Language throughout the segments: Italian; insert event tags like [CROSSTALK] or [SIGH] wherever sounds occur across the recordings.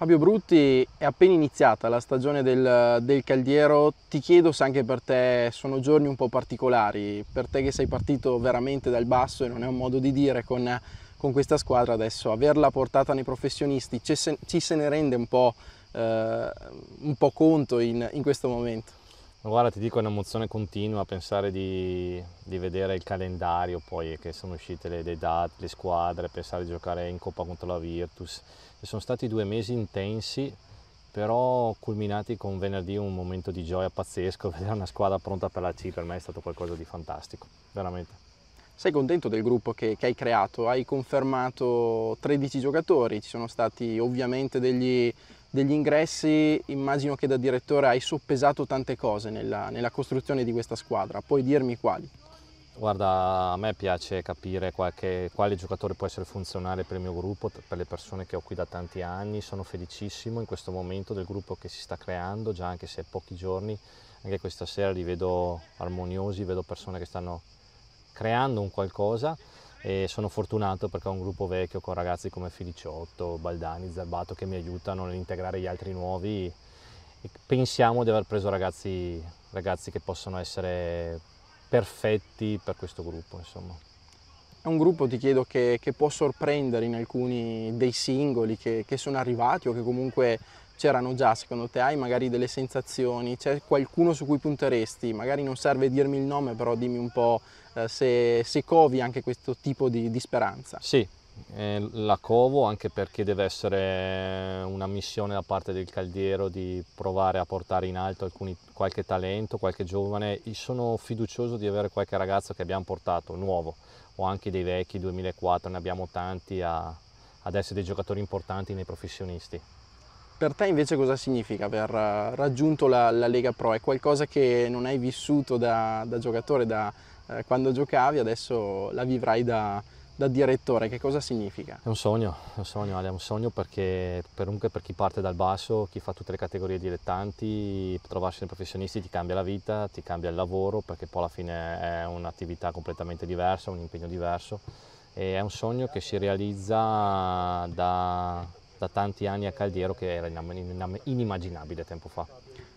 Fabio Brutti, è appena iniziata la stagione del, del, Caldiero, ti chiedo se anche per te sono giorni un po' particolari, per te che sei partito veramente dal basso e non è un modo di dire con, con questa squadra adesso, averla portata nei professionisti, ci se, ci se ne rende un po', eh, un po conto in, in questo momento? Guarda, ti dico, è un'emozione continua pensare di, di vedere il calendario, poi che sono uscite le, le, date, le squadre, pensare di giocare in Coppa contro la Virtus. E sono stati due mesi intensi, però culminati con venerdì un momento di gioia pazzesco, [LAUGHS] vedere una squadra pronta per la C per me è stato qualcosa di fantastico, veramente. Sei contento del gruppo che, che, hai creato? Hai confermato 13 giocatori, ci sono stati ovviamente degli degli ingressi immagino che da direttore hai soppesato tante cose nella, nella, costruzione di questa squadra, puoi dirmi quali? Guarda, a me piace capire qualche, quale giocatore può essere funzionale per il mio gruppo, per le persone che ho qui da tanti anni, sono felicissimo in questo momento del gruppo che si sta creando, già anche se è pochi giorni, anche questa sera li vedo armoniosi, vedo persone che stanno creando un qualcosa e sono fortunato perché ho un gruppo vecchio con ragazzi come Feliciotto, Baldani, Zerbato che mi aiutano nell'integrare gli altri nuovi e pensiamo di aver preso ragazzi, ragazzi che possono essere perfetti per questo gruppo insomma. È un gruppo, ti chiedo, che, che può sorprendere in alcuni dei singoli che, che sono arrivati o che comunque c'erano già secondo te? Hai magari delle sensazioni? C'è qualcuno su cui punteresti? Magari non serve dirmi il nome, però dimmi un po' eh, se, se covi anche questo tipo di, di speranza. Sì, eh, la covo anche perché deve essere una missione da parte del Caldiero di provare a portare in alto alcuni, qualche talento, qualche giovane. Io sono fiducioso di avere qualche ragazzo che abbiamo portato, nuovo, o anche dei vecchi 2004, ne abbiamo tanti, a, ad essere dei giocatori importanti nei professionisti. Per te invece cosa significa aver eh, raggiunto la, la Lega Pro? È qualcosa che non hai vissuto da, da giocatore, da eh, quando giocavi, adesso la vivrai da, da direttore, che cosa significa? È un sogno, è un sogno Ale, è un sogno perché comunque per chi parte dal basso, chi fa tutte le categorie dilettanti, trovarsi nei professionisti ti cambia la vita, ti cambia il lavoro perché poi alla fine è un'attività completamente diversa, un impegno diverso e è un sogno che si realizza da, da tanti anni a Caldiero che era inimmaginabile tempo fa.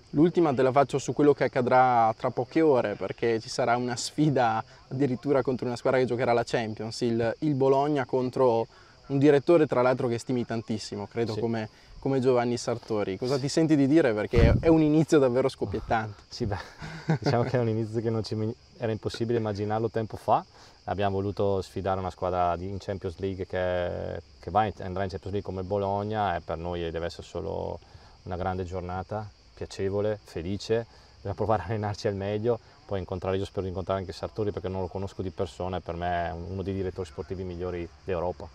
L'ultima te la faccio su quello che accadrà tra poche ore perché ci sarà una sfida addirittura contro una squadra che giocherà la Champions, il, il Bologna contro un direttore tra l'altro che stimi tantissimo, credo sì. come, come, Giovanni Sartori. Cosa ti senti di dire? Perché è un inizio davvero scoppiettante. Sì, beh, diciamo che è un inizio che non ci, era impossibile immaginarlo tempo fa. Abbiamo voluto sfidare una squadra in Champions League che, che va andrà in Champions League come Bologna e per noi deve essere solo una grande giornata, piacevole, felice. Dobbiamo provare a allenarci al meglio, poi incontrare, io spero di incontrare anche Sartori perché non lo conosco di persona e per me è uno dei direttori sportivi migliori d'Europa.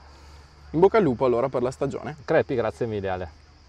In bocca al lupo allora per la stagione. Crepi, grazie mille Ale.